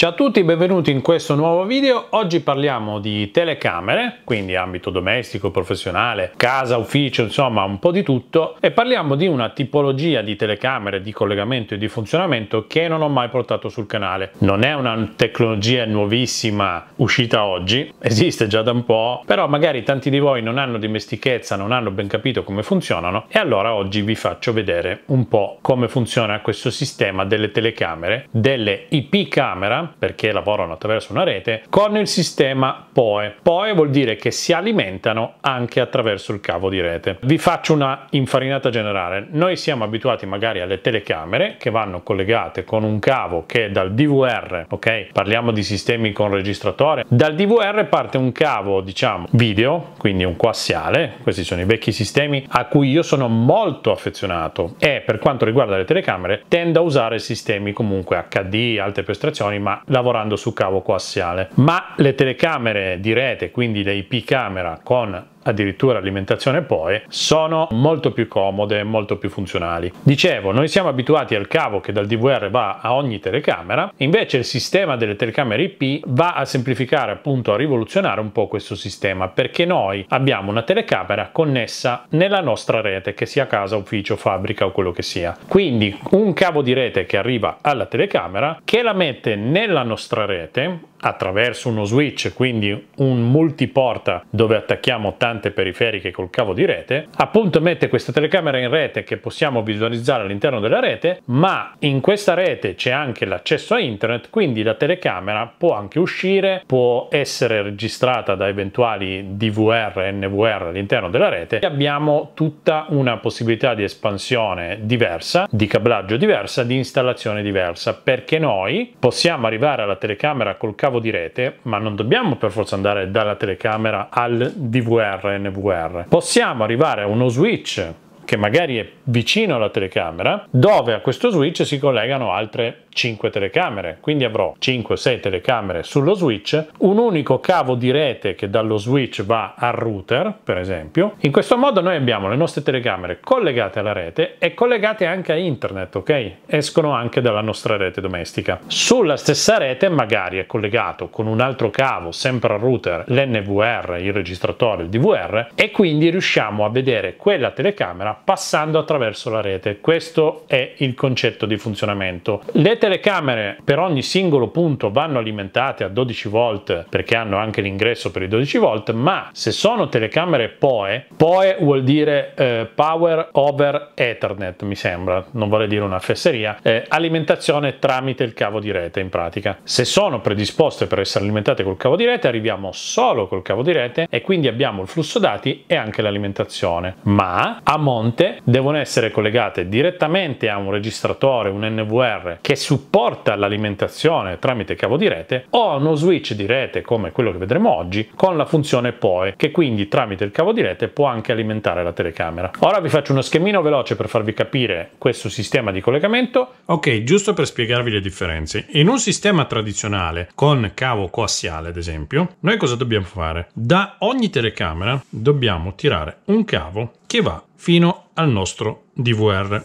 Ciao a tutti, benvenuti in questo nuovo video. Oggi parliamo di telecamere, quindi ambito domestico, professionale, casa, ufficio, insomma un po' di tutto e parliamo di una tipologia di telecamere, di collegamento e di funzionamento che non ho mai portato sul canale. Non è una tecnologia nuovissima uscita oggi, esiste già da un po', però magari tanti di voi non hanno dimestichezza, non hanno ben capito come funzionano e allora oggi vi faccio vedere un po' come funziona questo sistema delle telecamere, delle IP camera perché lavorano attraverso una rete, con il sistema POE. POE vuol dire che si alimentano anche attraverso il cavo di rete. Vi faccio una infarinata generale. Noi siamo abituati magari alle telecamere che vanno collegate con un cavo che dal DVR, ok? Parliamo di sistemi con registratore. Dal DVR parte un cavo, diciamo, video, quindi un quassiale. Questi sono i vecchi sistemi a cui io sono molto affezionato e per quanto riguarda le telecamere tendo a usare sistemi comunque HD, alte prestazioni, ma lavorando su cavo coassiale. Ma le telecamere di rete, quindi le IP camera con addirittura alimentazione poi, sono molto più comode e molto più funzionali. Dicevo, noi siamo abituati al cavo che dal DVR va a ogni telecamera, invece il sistema delle telecamere IP va a semplificare appunto, a rivoluzionare un po' questo sistema, perché noi abbiamo una telecamera connessa nella nostra rete, che sia casa, ufficio, fabbrica o quello che sia. Quindi un cavo di rete che arriva alla telecamera, che la mette nella nostra rete, attraverso uno switch, quindi un multiporta dove attacchiamo tante periferiche col cavo di rete, appunto mette questa telecamera in rete che possiamo visualizzare all'interno della rete, ma in questa rete c'è anche l'accesso a internet, quindi la telecamera può anche uscire, può essere registrata da eventuali DVR NVR all'interno della rete e abbiamo tutta una possibilità di espansione diversa, di cablaggio diversa, di installazione diversa, perché noi possiamo arrivare alla telecamera col cavo cavo di rete, ma non dobbiamo per forza andare dalla telecamera al DVR NVR. Possiamo arrivare a uno switch che magari è vicino alla telecamera, dove a questo switch si collegano altre 5 telecamere, quindi avrò 5-6 telecamere sullo switch, un unico cavo di rete che dallo switch va al router, per esempio. In questo modo noi abbiamo le nostre telecamere collegate alla rete e collegate anche a internet, ok? Escono anche dalla nostra rete domestica. Sulla stessa rete magari è collegato con un altro cavo, sempre al router, l'NVR, il registratore, il DVR, e quindi riusciamo a vedere quella telecamera passando attraverso la rete. Questo è il concetto di funzionamento. Le telecamere per ogni singolo punto vanno alimentate a 12 volt perché hanno anche l'ingresso per i 12 volt, ma se sono telecamere POE, POE vuol dire eh, Power Over Ethernet, mi sembra, non vuole dire una fesseria, eh, alimentazione tramite il cavo di rete in pratica. Se sono predisposte per essere alimentate col cavo di rete, arriviamo solo col cavo di rete e quindi abbiamo il flusso dati e anche l'alimentazione. Ma a monte fonte devono essere collegate direttamente a un registratore, un NVR che supporta l'alimentazione tramite cavo di rete o a uno switch di rete come quello che vedremo oggi con la funzione POE che quindi tramite il cavo di rete può anche alimentare la telecamera. Ora vi faccio uno schemino veloce per farvi capire questo sistema di collegamento. Ok, giusto per spiegarvi le differenze. In un sistema tradizionale con cavo coassiale ad esempio, noi cosa dobbiamo fare? Da ogni telecamera dobbiamo tirare un cavo che va fino al nostro DVR.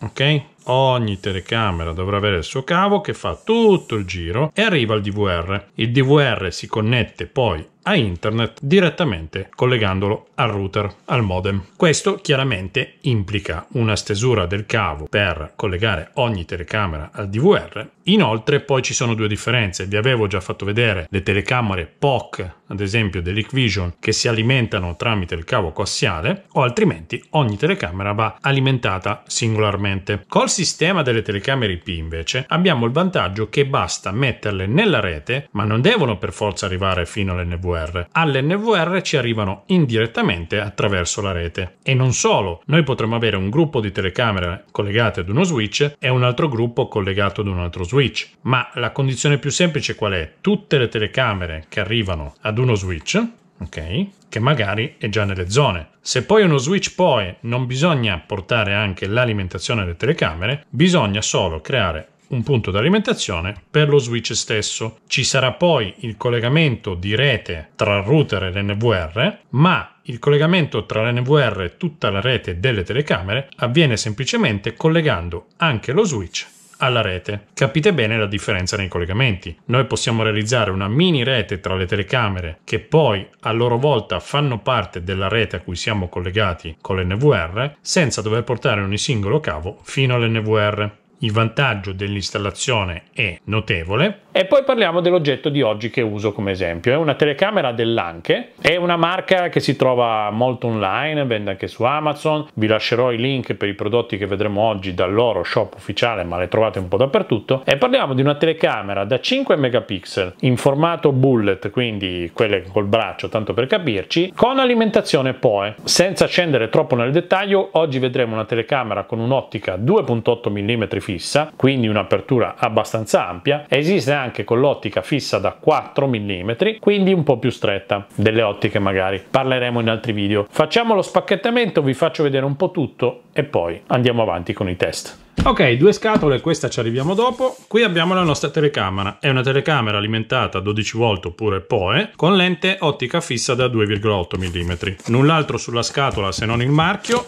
Ok? Ogni telecamera dovrà avere il suo cavo che fa tutto il giro e arriva al DVR. Il DVR si connette poi a internet direttamente collegandolo al router, al modem. Questo chiaramente implica una stesura del cavo per collegare ogni telecamera al DVR. Inoltre poi ci sono due differenze, vi avevo già fatto vedere le telecamere POC, ad esempio dell'Equivision, che si alimentano tramite il cavo coassiale o altrimenti ogni telecamera va alimentata singolarmente. Col sistema delle telecamere IP invece abbiamo il vantaggio che basta metterle nella rete, ma non devono per forza arrivare fino all'NVR all'NVR. All'NVR ci arrivano indirettamente attraverso la rete. E non solo, noi potremmo avere un gruppo di telecamere collegate ad uno switch e un altro gruppo collegato ad un altro switch. Ma la condizione più semplice qual è? Tutte le telecamere che arrivano ad uno switch, ok? Che magari è già nelle zone. Se poi uno switch poi non bisogna portare anche l'alimentazione alle telecamere, bisogna solo creare un punto di alimentazione per lo switch stesso. Ci sarà poi il collegamento di rete tra il router e l'NVR, ma il collegamento tra l'NVR e tutta la rete delle telecamere avviene semplicemente collegando anche lo switch alla rete. Capite bene la differenza nei collegamenti. Noi possiamo realizzare una mini rete tra le telecamere che poi a loro volta fanno parte della rete a cui siamo collegati con l'NVR senza dover portare ogni singolo cavo fino all'NVR. Il vantaggio dell'installazione è notevole. E poi parliamo dell'oggetto di oggi che uso come esempio. È una telecamera dell'Anche, è una marca che si trova molto online, vende anche su Amazon. Vi lascerò i link per i prodotti che vedremo oggi dal loro shop ufficiale, ma le trovate un po' dappertutto. E parliamo di una telecamera da 5 megapixel in formato bullet, quindi quelle col braccio, tanto per capirci, con alimentazione POE. Senza scendere troppo nel dettaglio, oggi vedremo una telecamera con un'ottica 2.8 mm fisica fissa, quindi un'apertura abbastanza ampia. Esiste anche con l'ottica fissa da 4 mm, quindi un po' più stretta delle ottiche magari. Parleremo in altri video. Facciamo lo spacchettamento, vi faccio vedere un po' tutto e poi andiamo avanti con i test. Ok, due scatole, questa ci arriviamo dopo. Qui abbiamo la nostra telecamera. È una telecamera alimentata a 12 volt oppure POE con lente ottica fissa da 2,8 mm. Null'altro sulla scatola se non il marchio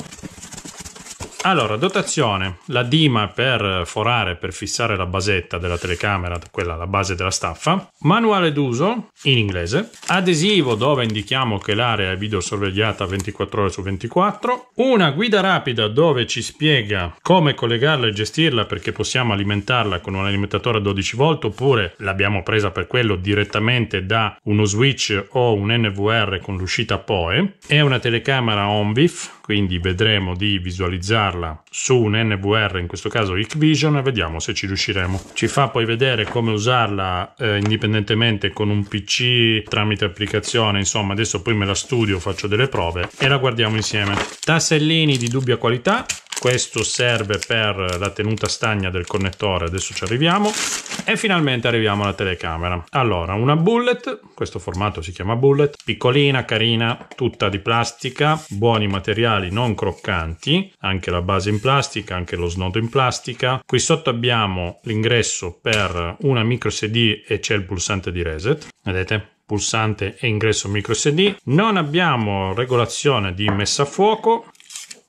allora, dotazione, la dima per forare, per fissare la basetta della telecamera, quella la base della staffa, manuale d'uso in inglese, adesivo dove indichiamo che l'area è videosorvegliata 24 ore su 24, una guida rapida dove ci spiega come collegarla e gestirla perché possiamo alimentarla con un alimentatore a 12 volt oppure l'abbiamo presa per quello direttamente da uno switch o un NVR con l'uscita POE, è una telecamera ONVIF, quindi vedremo di visualizzarla provarla su un NVR, in questo caso Hikvision, e vediamo se ci riusciremo. Ci fa poi vedere come usarla eh, indipendentemente con un PC tramite applicazione, insomma adesso poi me la studio, faccio delle prove e la guardiamo insieme. Tassellini di dubbia qualità, questo serve per la tenuta stagna del connettore, adesso ci arriviamo e finalmente arriviamo alla telecamera. Allora, una bullet, questo formato si chiama bullet, piccolina, carina, tutta di plastica, buoni materiali non croccanti, anche la base in plastica, anche lo snodo in plastica. Qui sotto abbiamo l'ingresso per una micro SD e c'è il pulsante di reset, vedete? pulsante e ingresso micro SD. Non abbiamo regolazione di messa a fuoco,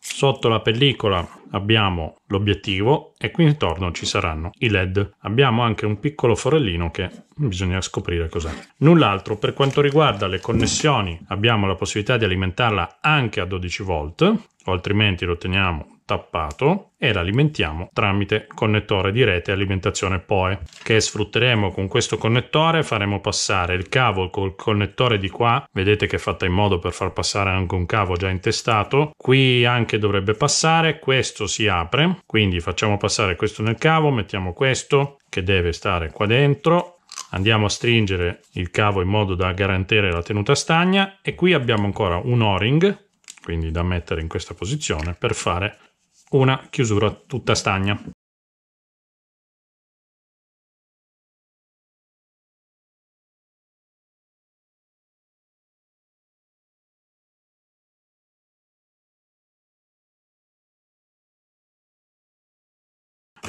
Sotto la pellicola abbiamo l'obiettivo e qui intorno ci saranno i LED. Abbiamo anche un piccolo forellino che bisogna scoprire cos'è. Null'altro, per quanto riguarda le connessioni, abbiamo la possibilità di alimentarla anche a 12 volt, o altrimenti lo teniamo tappato e l'alimentiamo tramite connettore di rete alimentazione POE che sfrutteremo con questo connettore faremo passare il cavo col connettore di qua vedete che è fatta in modo per far passare anche un cavo già intestato qui anche dovrebbe passare questo si apre quindi facciamo passare questo nel cavo mettiamo questo che deve stare qua dentro andiamo a stringere il cavo in modo da garantire la tenuta stagna e qui abbiamo ancora un o-ring quindi da mettere in questa posizione per fare una chiusura tutta stagna.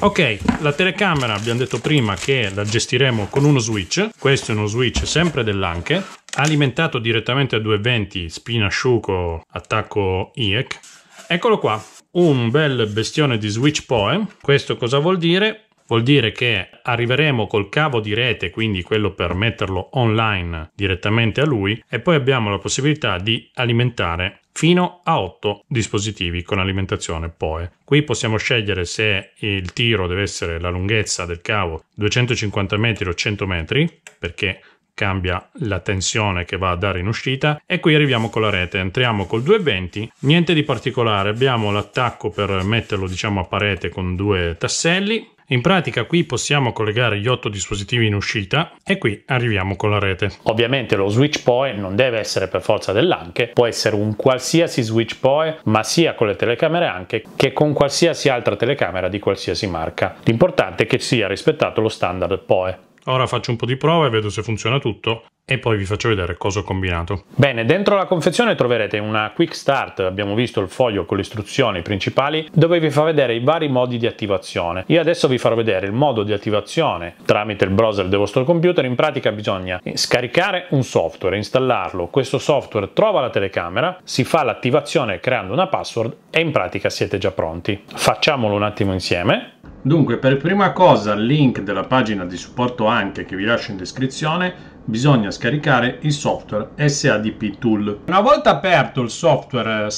Ok, la telecamera abbiamo detto prima che la gestiremo con uno switch, questo è uno switch sempre dell'Anche, alimentato direttamente a 220 spina asciugo attacco IEC. Eccolo qua, un bel bestione di switch poe. Questo cosa vuol dire? Vuol dire che arriveremo col cavo di rete, quindi quello per metterlo online direttamente a lui, e poi abbiamo la possibilità di alimentare fino a 8 dispositivi con alimentazione POE. Qui possiamo scegliere se il tiro deve essere la lunghezza del cavo 250 metri o 100 metri, perché cambia la tensione che va a dare in uscita e qui arriviamo con la rete entriamo col 220 niente di particolare abbiamo l'attacco per metterlo diciamo a parete con due tasselli in pratica qui possiamo collegare gli otto dispositivi in uscita e qui arriviamo con la rete. Ovviamente lo switch POE non deve essere per forza dell'anche, può essere un qualsiasi switch POE ma sia con le telecamere anche che con qualsiasi altra telecamera di qualsiasi marca. L'importante è che sia rispettato lo standard POE. Ora faccio un po' di prova e vedo se funziona tutto e poi vi faccio vedere cosa ho combinato. Bene, dentro la confezione troverete una quick start, abbiamo visto il foglio con le istruzioni principali, dove vi fa vedere i vari modi di attivazione. Io adesso vi farò vedere il modo di attivazione tramite il browser del vostro computer, in pratica bisogna scaricare un software, installarlo, questo software trova la telecamera, si fa l'attivazione creando una password e in pratica siete già pronti. Facciamolo un attimo insieme. Dunque, per prima cosa il link della pagina di supporto Anche che vi lascio in descrizione bisogna scaricare il software SADP Tool. Una volta aperto il software eh,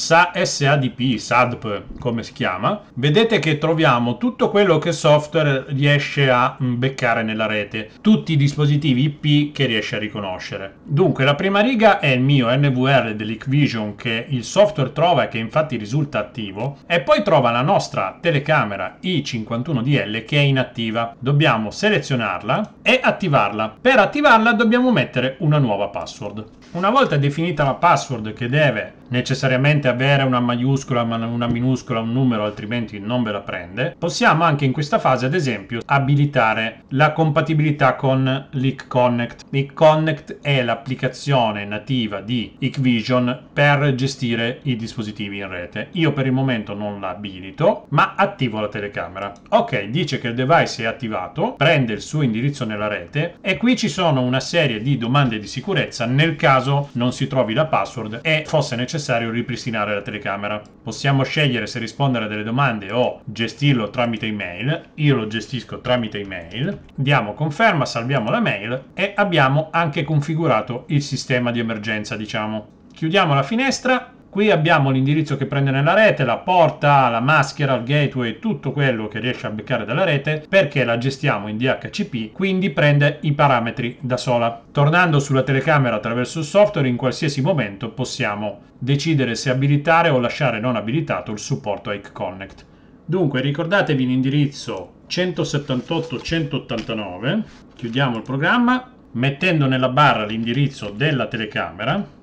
SADP, SADP come si chiama, vedete che troviamo tutto quello che il software riesce a mm, beccare nella rete, tutti i dispositivi IP che riesce a riconoscere. Dunque la prima riga è il mio NVR dell'Equision che il software trova e che infatti risulta attivo e poi trova la nostra telecamera I51DL che è inattiva. Dobbiamo selezionarla e attivarla. Per attivarla dobbiamo dobbiamo mettere una nuova password. Una volta definita la password che deve necessariamente avere una maiuscola, una minuscola, un numero, altrimenti non ve la prende, possiamo anche in questa fase, ad esempio, abilitare la compatibilità con Leak Connect. è l'applicazione nativa di Hikvision per gestire i dispositivi in rete. Io per il momento non la abilito, ma attivo la telecamera. Ok, dice che il device è attivato, prende il suo indirizzo nella rete e qui ci sono una serie serie di domande di sicurezza nel caso non si trovi la password e fosse necessario ripristinare la telecamera. Possiamo scegliere se rispondere a delle domande o gestirlo tramite email. Io lo gestisco tramite email. Diamo conferma, salviamo la mail e abbiamo anche configurato il sistema di emergenza, diciamo. Chiudiamo la finestra Qui abbiamo l'indirizzo che prende nella rete, la porta, la maschera, il gateway, tutto quello che riesce a beccare dalla rete perché la gestiamo in DHCP, quindi prende i parametri da sola. Tornando sulla telecamera attraverso il software, in qualsiasi momento possiamo decidere se abilitare o lasciare non abilitato il supporto Hike Connect. Dunque ricordatevi l'indirizzo 178-189, chiudiamo il programma mettendo nella barra l'indirizzo della telecamera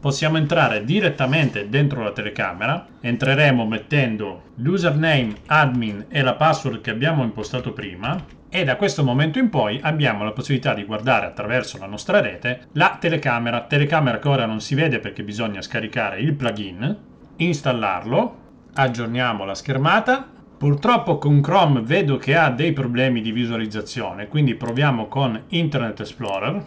possiamo entrare direttamente dentro la telecamera. Entreremo mettendo l'username admin e la password che abbiamo impostato prima e da questo momento in poi abbiamo la possibilità di guardare attraverso la nostra rete la telecamera, telecamera che ora non si vede perché bisogna scaricare il plugin, installarlo, aggiorniamo la schermata, Purtroppo con Chrome vedo che ha dei problemi di visualizzazione, quindi proviamo con Internet Explorer.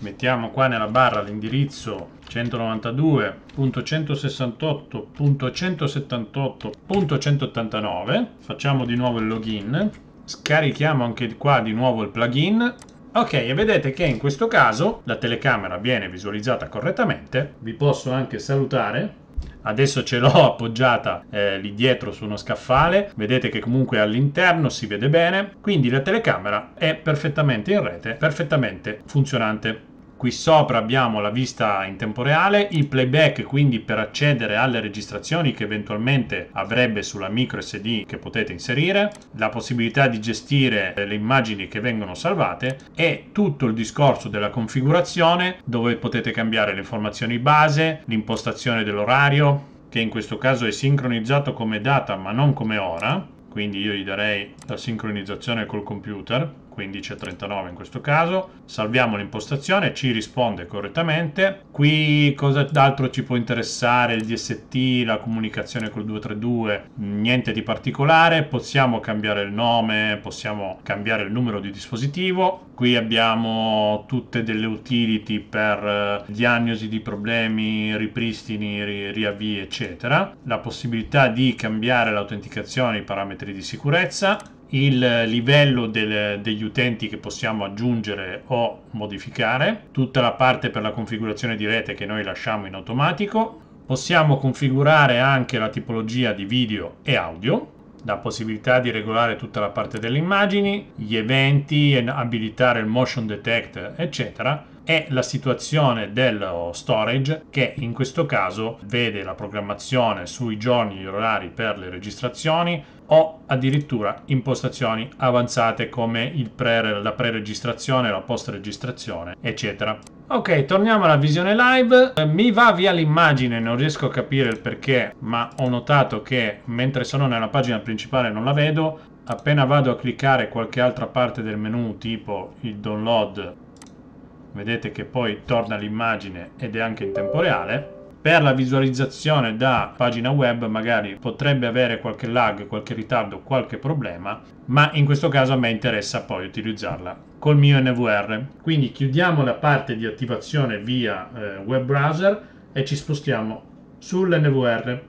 Mettiamo qua nella barra l'indirizzo 192.168.178.189 facciamo di nuovo il login scarichiamo anche qua di nuovo il plugin Ok, e vedete che in questo caso la telecamera viene visualizzata correttamente. Vi posso anche salutare. Adesso ce l'ho appoggiata eh, lì dietro su uno scaffale, vedete che comunque all'interno si vede bene, quindi la telecamera è perfettamente in rete, perfettamente funzionante. Qui sopra abbiamo la vista in tempo reale, il playback quindi per accedere alle registrazioni che eventualmente avrebbe sulla micro SD che potete inserire, la possibilità di gestire eh, le immagini che vengono salvate e tutto il discorso della configurazione dove potete cambiare le informazioni base, l'impostazione dell'orario, che in questo caso è sincronizzato come data ma non come ora, quindi io gli darei la sincronizzazione col computer 15 39 in questo caso, salviamo l'impostazione, ci risponde correttamente. Qui cosa d'altro ci può interessare? Il DST, la comunicazione col 232, niente di particolare, possiamo cambiare il nome, possiamo cambiare il numero di dispositivo. Qui abbiamo tutte delle utility per eh, diagnosi di problemi, ripristini, ri riavvi, eccetera. La possibilità di cambiare l'autenticazione, i parametri di sicurezza il livello del, degli utenti che possiamo aggiungere o modificare, tutta la parte per la configurazione di rete che noi lasciamo in automatico, possiamo configurare anche la tipologia di video e audio, la possibilità di regolare tutta la parte delle immagini, gli eventi, abilitare il motion detect, eccetera è la situazione dello storage che in questo caso vede la programmazione sui giorni e gli orari per le registrazioni o addirittura impostazioni avanzate come pre, la pre-registrazione, la post-registrazione, eccetera. Ok, torniamo alla visione live. Eh, mi va via l'immagine, non riesco a capire il perché, ma ho notato che mentre sono nella pagina principale non la vedo. Appena vado a cliccare qualche altra parte del menu, tipo il download vedete che poi torna l'immagine ed è anche in tempo reale. Per la visualizzazione da pagina web magari potrebbe avere qualche lag, qualche ritardo, qualche problema, ma in questo caso a me interessa poi utilizzarla col mio NVR. Quindi chiudiamo la parte di attivazione via eh, web browser e ci spostiamo sull'NVR.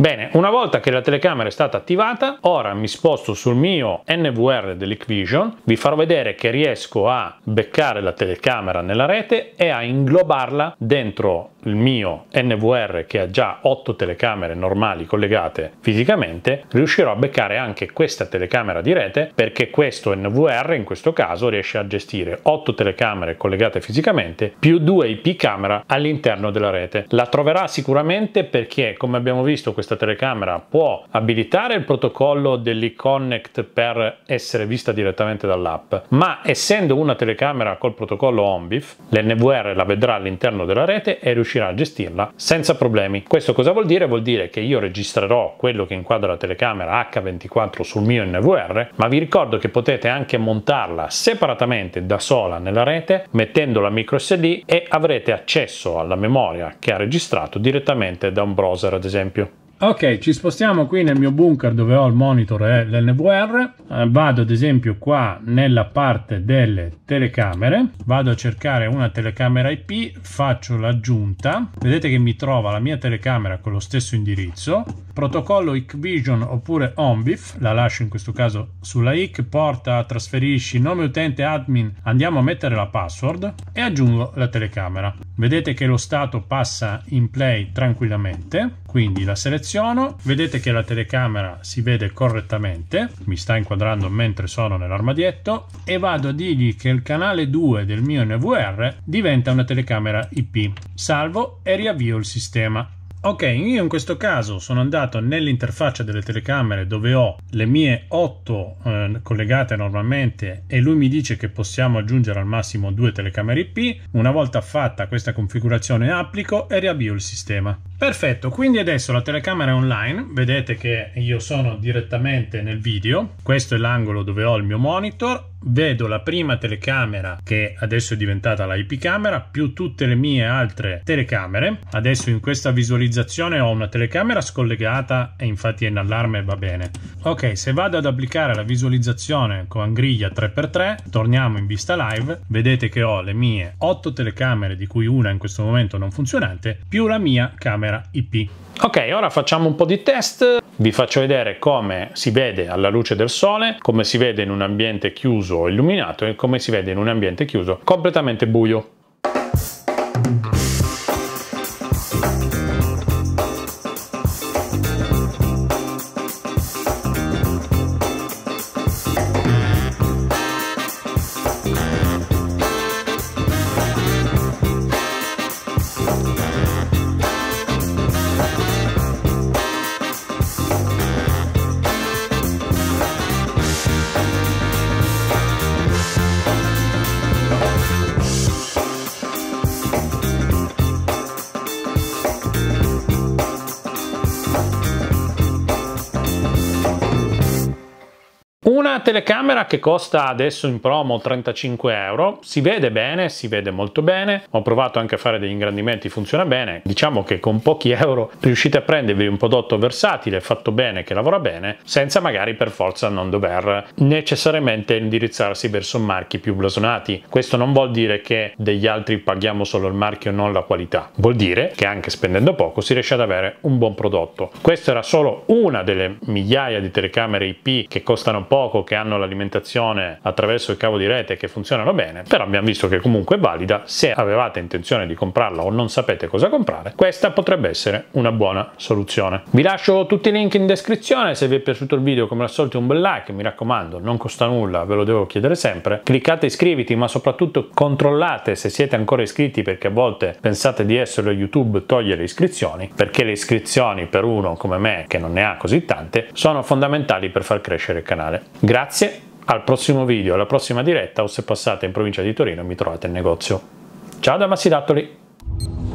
Bene, una volta che la telecamera è stata attivata, ora mi sposto sul mio NVR dell'Equivision, vi farò vedere che riesco a beccare la telecamera nella rete e a inglobarla dentro il mio NVR che ha già 8 telecamere normali collegate fisicamente, riuscirò a beccare anche questa telecamera di rete perché questo NVR in questo caso riesce a gestire 8 telecamere collegate fisicamente più 2 IP camera all'interno della rete. La troverà sicuramente perché come abbiamo visto questa telecamera può abilitare il protocollo dell'e-connect per essere vista direttamente dall'app, ma essendo una telecamera col protocollo OMBIF, l'NVR la vedrà all'interno della rete e riuscirà riuscirà a gestirla senza problemi. Questo cosa vuol dire? Vuol dire che io registrerò quello che inquadra la telecamera H24 sul mio NVR, ma vi ricordo che potete anche montarla separatamente da sola nella rete mettendo la micro SD e avrete accesso alla memoria che ha registrato direttamente da un browser ad esempio. Ok, ci spostiamo qui nel mio bunker dove ho il monitor e l'NVR. Eh, vado ad esempio qua nella parte delle telecamere, vado a cercare una telecamera IP, faccio l'aggiunta, vedete che mi trova la mia telecamera con lo stesso indirizzo, protocollo ICVision oppure ONVIF, la lascio in questo caso sulla IC, porta, trasferisci, nome utente, admin, andiamo a mettere la password e aggiungo la telecamera vedete che lo stato passa in play tranquillamente quindi la seleziono vedete che la telecamera si vede correttamente mi sta inquadrando mentre sono nell'armadietto e vado a dirgli che il canale 2 del mio NVR diventa una telecamera IP salvo e riavvio il sistema Ok, io in questo caso sono andato nell'interfaccia delle telecamere dove ho le mie 8 eh, collegate normalmente e lui mi dice che possiamo aggiungere al massimo due telecamere IP. Una volta fatta questa configurazione applico e riavvio il sistema. Perfetto, quindi adesso la telecamera è online, vedete che io sono direttamente nel video, questo è l'angolo dove ho il mio monitor vedo la prima telecamera che adesso è diventata la IP camera più tutte le mie altre telecamere adesso in questa visualizzazione ho una telecamera scollegata e infatti è in allarme e va bene ok se vado ad applicare la visualizzazione con griglia 3x3 torniamo in vista live vedete che ho le mie 8 telecamere di cui una in questo momento non funzionante più la mia camera IP ok ora facciamo un po' di test vi faccio vedere come si vede alla luce del sole, come si vede in un ambiente chiuso o illuminato e come si vede in un ambiente chiuso completamente buio. telecamera che costa adesso in promo 35 euro, si vede bene, si vede molto bene, ho provato anche a fare degli ingrandimenti, funziona bene, diciamo che con pochi euro riuscite a prendervi un prodotto versatile, fatto bene, che lavora bene, senza magari per forza non dover necessariamente indirizzarsi verso marchi più blasonati. Questo non vuol dire che degli altri paghiamo solo il marchio non la qualità, vuol dire che anche spendendo poco si riesce ad avere un buon prodotto. Questa era solo una delle migliaia di telecamere IP che costano poco, che hanno l'alimentazione attraverso il cavo di rete che funzionano bene, però abbiamo visto che comunque è valida. Se avevate intenzione di comprarla o non sapete cosa comprare, questa potrebbe essere una buona soluzione. Vi lascio tutti i link in descrizione, se vi è piaciuto il video come al solito un bel like, mi raccomando, non costa nulla, ve lo devo chiedere sempre. Cliccate iscriviti, ma soprattutto controllate se siete ancora iscritti perché a volte pensate di esserlo YouTube toglie le iscrizioni, perché le iscrizioni per uno come me che non ne ha così tante sono fondamentali per far crescere il canale. Grazie Grazie, al prossimo video, alla prossima diretta o se passate in provincia di Torino mi trovate in negozio. Ciao da Massidattoli!